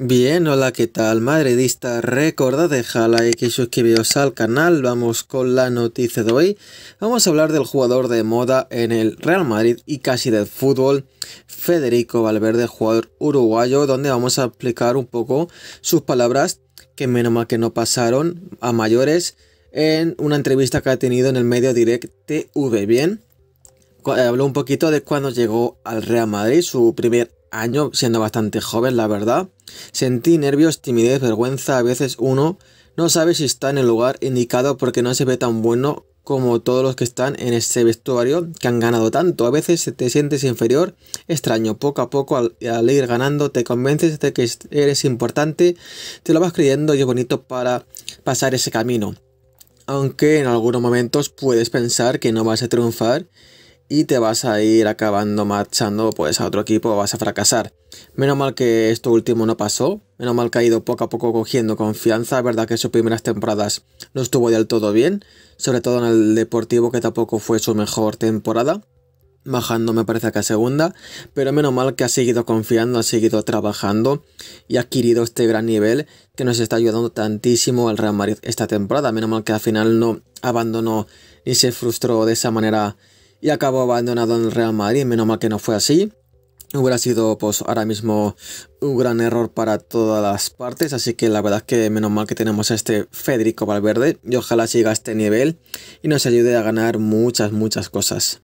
Bien, hola, ¿qué tal? Madridista, Recuerda dejar like y suscribiros al canal. Vamos con la noticia de hoy. Vamos a hablar del jugador de moda en el Real Madrid y casi del fútbol, Federico Valverde, jugador uruguayo, donde vamos a explicar un poco sus palabras, que menos mal que no pasaron a mayores, en una entrevista que ha tenido en el medio Direct TV. Bien, eh, habló un poquito de cuando llegó al Real Madrid, su primer año, siendo bastante joven, la verdad. Sentí nervios, timidez, vergüenza, a veces uno no sabe si está en el lugar indicado porque no se ve tan bueno como todos los que están en ese vestuario que han ganado tanto. A veces te sientes inferior, extraño. Poco a poco al, al, ir ganando te convences de que eres importante, te lo vas creyendo y es bonito para pasar ese camino. Aunque en algunos momentos puedes pensar que no vas a triunfar y te vas a ir acabando marchando pues a otro equipo vas a fracasar. Menos mal que esto último no pasó, menos mal que ha ido poco a poco cogiendo confianza, verdad que sus primeras temporadas no estuvo del todo bien, sobre todo en el Deportivo que tampoco fue su mejor temporada, bajando me parece que a segunda, pero menos mal que ha seguido confiando, ha seguido trabajando y ha adquirido este gran nivel que nos está ayudando tantísimo al Real Madrid esta temporada, menos mal que al final no abandonó ni se frustró de esa manera y acabó abandonado en el Real Madrid. Menos mal que no fue así. Hubiera sido pues ahora mismo un gran error para todas las partes, así que la verdad es que menos mal que tenemos a este Federico Valverde y ojalá siga a este nivel y nos ayude a ganar muchas, muchas cosas.